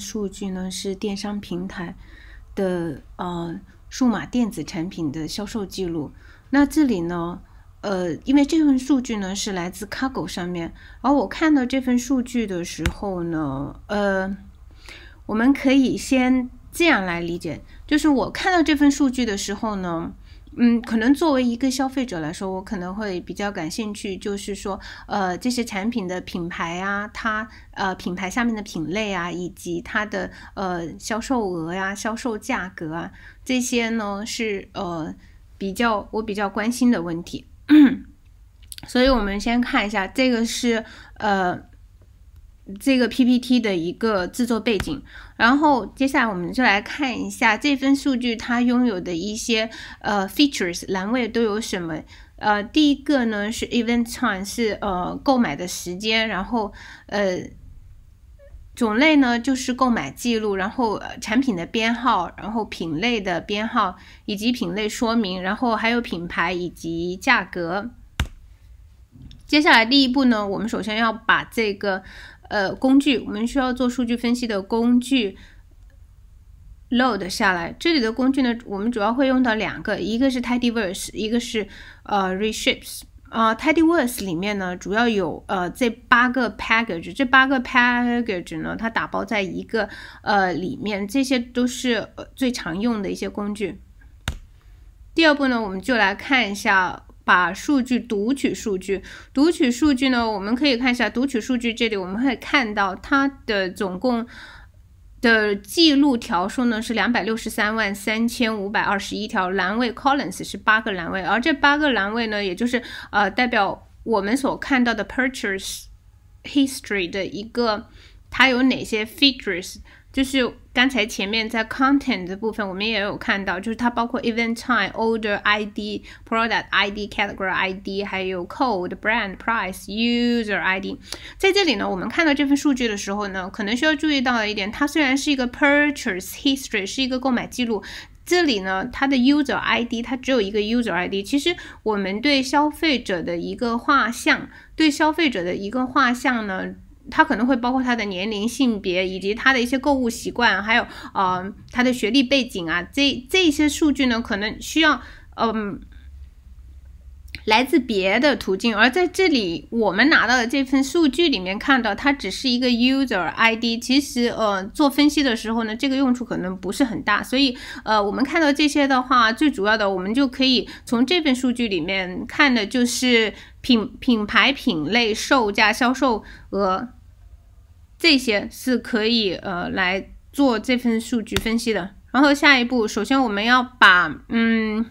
数据呢是电商平台的呃数码电子产品的销售记录。那这里呢，呃，因为这份数据呢是来自 c a r g o 上面，而我看到这份数据的时候呢，呃，我们可以先这样来理解，就是我看到这份数据的时候呢。嗯，可能作为一个消费者来说，我可能会比较感兴趣，就是说，呃，这些产品的品牌啊，它呃品牌下面的品类啊，以及它的呃销售额呀、销售价格啊，这些呢是呃比较我比较关心的问题。所以我们先看一下，这个是呃。这个 PPT 的一个制作背景，然后接下来我们就来看一下这份数据它拥有的一些呃 features 栏位都有什么呃第一个呢是 event time 是呃购买的时间，然后呃种类呢就是购买记录，然后产品的编号，然后品类的编号以及品类说明，然后还有品牌以及价格。接下来第一步呢，我们首先要把这个。呃，工具我们需要做数据分析的工具 load 下来。这里的工具呢，我们主要会用到两个，一个是 tidyverse，一个是呃 reshape。啊，tidyverse 里面呢主要有呃这八个 package，这八个 package 呢它打包在一个呃里面，这些都是呃、最常用的一些工具。第二步呢，我们就来看一下。把数据读取数据读取数据呢？我们可以看一下读取数据这里，我们会看到它的总共的记录条数呢是两百六十三万三千五百二十一条，栏位 columns 是八个栏位，而这八个栏位呢，也就是呃代表我们所看到的 purchase history 的一个它有哪些 features。就是刚才前面在 content 的部分，我们也有看到，就是它包括 event time、order ID、product ID、category ID，还有 code、brand、price、user ID。在这里呢，我们看到这份数据的时候呢，可能需要注意到的一点，它虽然是一个 purchase history，是一个购买记录，这里呢，它的 user ID 它只有一个 user ID。其实我们对消费者的一个画像，对消费者的一个画像呢。它可能会包括他的年龄、性别，以及他的一些购物习惯，还有呃他的学历背景啊，这这些数据呢，可能需要嗯来自别的途径。而在这里，我们拿到的这份数据里面看到，它只是一个 user ID，其实呃做分析的时候呢，这个用处可能不是很大。所以呃我们看到这些的话，最主要的我们就可以从这份数据里面看的就是品品牌、品类、售价、销售额。这些是可以呃来做这份数据分析的。然后下一步，首先我们要把嗯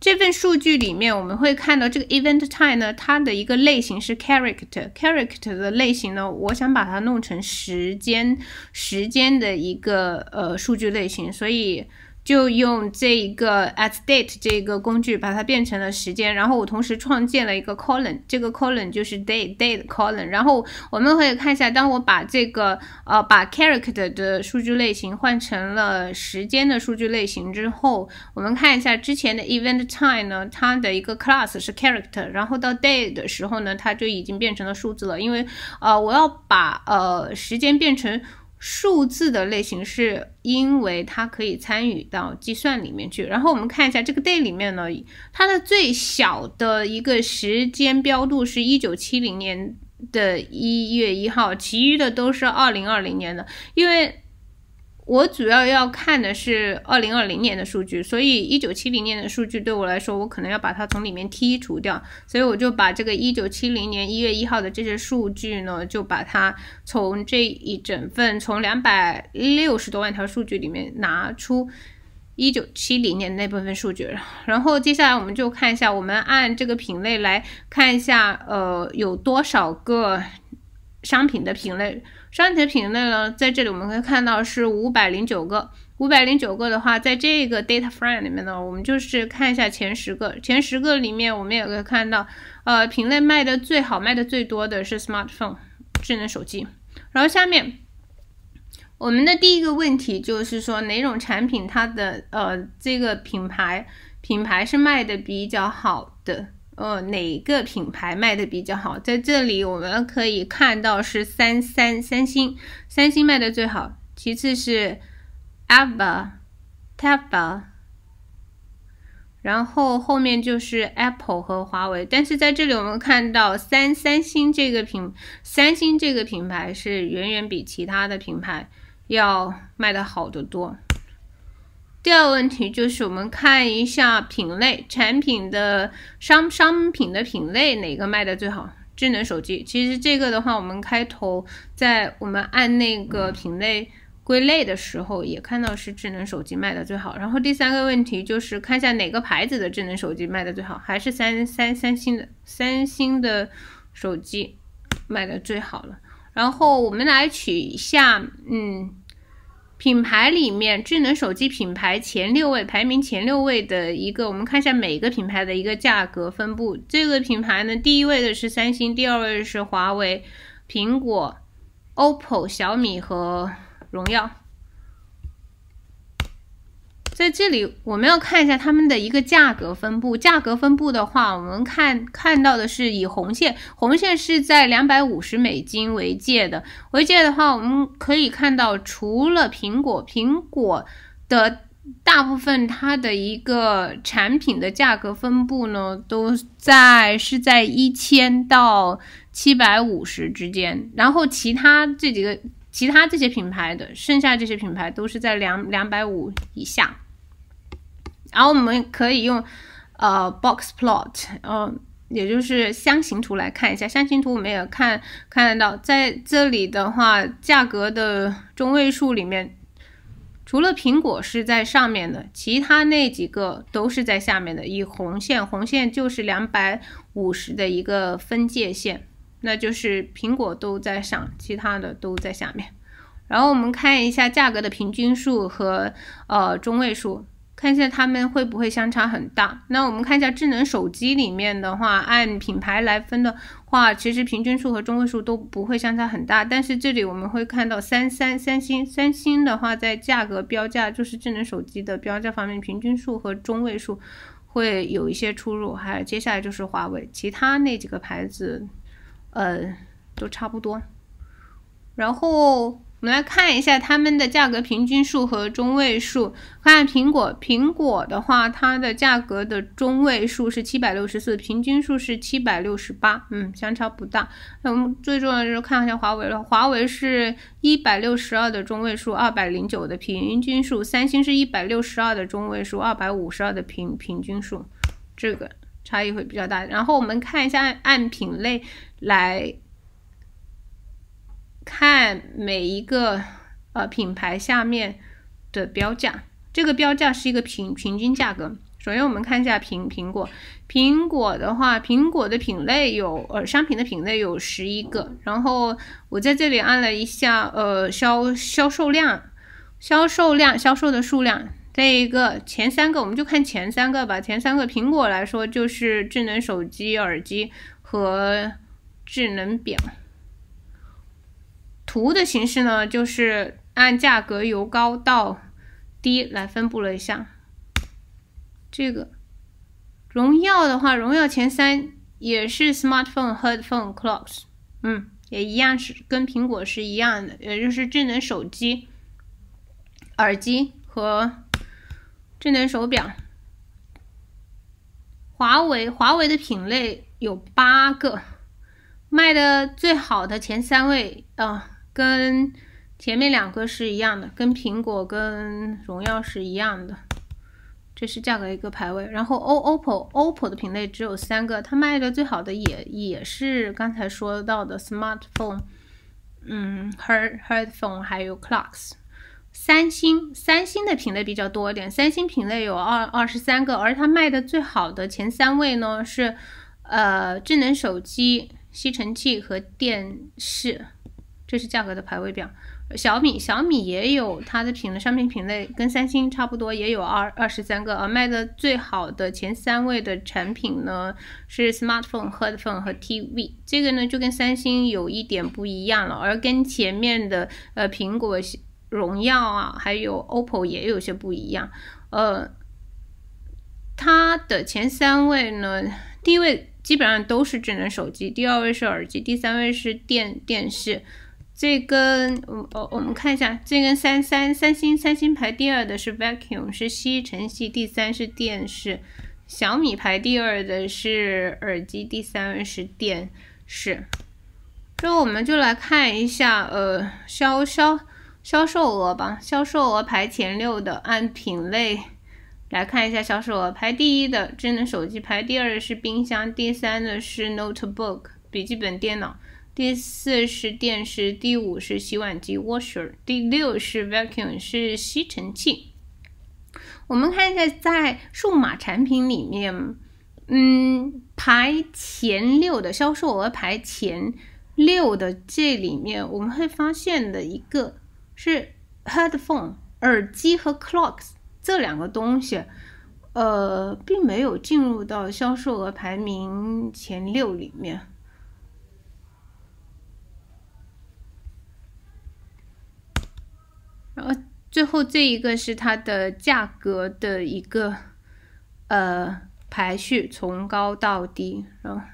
这份数据里面，我们会看到这个 event time 呢，它的一个类型是 character。character 的类型呢，我想把它弄成时间时间的一个呃数据类型，所以。就用这一个 at date 这个工具把它变成了时间，然后我同时创建了一个 colon，这个 colon 就是 day day 的 colon，然后我们可以看一下，当我把这个呃把 character 的数据类型换成了时间的数据类型之后，我们看一下之前的 event time 呢，它的一个 class 是 character，然后到 day 的时候呢，它就已经变成了数字了，因为呃我要把呃时间变成。数字的类型是因为它可以参与到计算里面去。然后我们看一下这个 d a y 里面呢，它的最小的一个时间标度是一九七零年的一月一号，其余的都是二零二零年的，因为。我主要要看的是二零二零年的数据，所以一九七零年的数据对我来说，我可能要把它从里面剔除掉。所以我就把这个一九七零年一月一号的这些数据呢，就把它从这一整份从两百六十多万条数据里面拿出一九七零年那部分数据。然后接下来我们就看一下，我们按这个品类来看一下，呃，有多少个。商品的品类，商品的品类呢，在这里我们可以看到是五百零九个。五百零九个的话，在这个 data frame 里面呢，我们就是看一下前十个。前十个里面，我们也可以看到，呃，品类卖的最好、卖的最多的是 smartphone，智能手机。然后下面，我们的第一个问题就是说，哪种产品它的呃这个品牌品牌是卖的比较好的？呃，哪个品牌卖的比较好？在这里我们可以看到是三三三星，三星卖的最好，其次是，Alba，Teba，然后后面就是 Apple 和华为。但是在这里我们看到三三星这个品三星这个品牌是远远比其他的品牌要卖的好得多。第二个问题就是我们看一下品类产品的商商品的品类哪个卖的最好？智能手机。其实这个的话，我们开头在我们按那个品类归类的时候也看到是智能手机卖的最好。然后第三个问题就是看一下哪个牌子的智能手机卖的最好？还是三三三星的三星的手机卖的最好了。然后我们来取一下，嗯。品牌里面，智能手机品牌前六位排名前六位的一个，我们看一下每个品牌的一个价格分布。这个品牌呢，第一位的是三星，第二位是华为、苹果、OPPO、小米和荣耀。在这里，我们要看一下它们的一个价格分布。价格分布的话，我们看看到的是以红线，红线是在两百五十美金为界的。为界的话，我们可以看到，除了苹果，苹果的大部分它的一个产品的价格分布呢，都在是在一千到七百五十之间。然后其他这几个，其他这些品牌的，剩下这些品牌都是在两两百五以下。然后我们可以用，呃，box plot，嗯，也就是箱形图来看一下。箱形图我们也看，看得到，在这里的话，价格的中位数里面，除了苹果是在上面的，其他那几个都是在下面的。以红线，红线就是两百五十的一个分界线，那就是苹果都在上，其他的都在下面。然后我们看一下价格的平均数和呃中位数。看一下他们会不会相差很大？那我们看一下智能手机里面的话，按品牌来分的话，其实平均数和中位数都不会相差很大。但是这里我们会看到三三三星，三星的话在价格标价就是智能手机的标价方面，平均数和中位数会有一些出入。还有接下来就是华为，其他那几个牌子，呃，都差不多。然后。我们来看一下它们的价格平均数和中位数。看看苹果，苹果的话，它的价格的中位数是七百六十四，平均数是七百六十八，嗯，相差不大。那我们最重要就是看一下华为了。华为是一百六十二的中位数，二百零九的平均数；三星是一百六十二的中位数，二百五十二的平平均数，这个差异会比较大。然后我们看一下按品类来。看每一个呃品牌下面的标价，这个标价是一个平平均价格。首先我们看一下苹苹果，苹果的话，苹果的品类有呃商品的品类有十一个。然后我在这里按了一下呃销销售量，销售量销售的数量。这一个前三个我们就看前三个吧，前三个苹果来说就是智能手机、耳机和智能表。图的形式呢，就是按价格由高到低来分布了一下。这个荣耀的话，荣耀前三也是 smartphone、headphone、clocks，嗯，也一样是跟苹果是一样的，也就是智能手机、耳机和智能手表。华为，华为的品类有八个，卖的最好的前三位啊。跟前面两个是一样的，跟苹果跟荣耀是一样的，这是价格一个排位。然后 O OPPO OPPO 的品类只有三个，它卖的最好的也也是刚才说到的 smartphone，嗯，head headphone 还有 clocks。三星三星的品类比较多一点，三星品类有二二十三个，而它卖的最好的前三位呢是呃智能手机、吸尘器和电视。这是价格的排位表，小米小米也有它的品商品品类跟三星差不多，也有二二十三个。啊。卖的最好的前三位的产品呢是 smartphone、headphone 和 TV。这个呢就跟三星有一点不一样了，而跟前面的呃苹果、荣耀啊，还有 OPPO 也有些不一样。呃，它的前三位呢，第一位基本上都是智能手机，第二位是耳机，第三位是电电视。这根，我我我们看一下，这根三三三星三星排第二的是 Vacuum 是吸尘器，第三是电视。小米排第二的是耳机，第三是电视。之后我们就来看一下，呃，销销销售额吧，销售额排前六的，按品类来看一下销售额，排第一的智能手机，排第二的是冰箱，第三的是 Notebook 笔记本电脑。第四是电视，第五是洗碗机 （washer），第六是 vacuum，是吸尘器。我们看一下，在数码产品里面，嗯，排前六的销售额排前六的这里面，我们会发现的一个是 headphone 耳机和 clocks 这两个东西，呃，并没有进入到销售额排名前六里面。然后最后这一个是它的价格的一个呃排序，从高到低。然后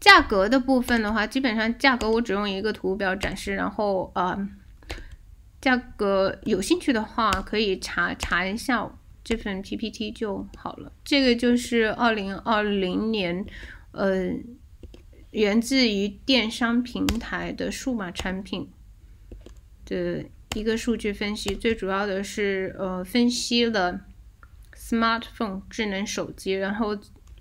价格的部分的话，基本上价格我只用一个图表展示。然后呃，价格有兴趣的话可以查查一下这份 PPT 就好了。这个就是二零二零年，呃，源自于电商平台的数码产品的。一个数据分析，最主要的是，呃，分析了 smartphone 智能手机，然后，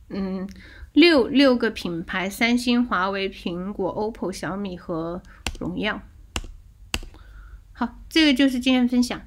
嗯，六六个品牌：三星、华为、苹果、OPPO、小米和荣耀。好，这个就是今天分享。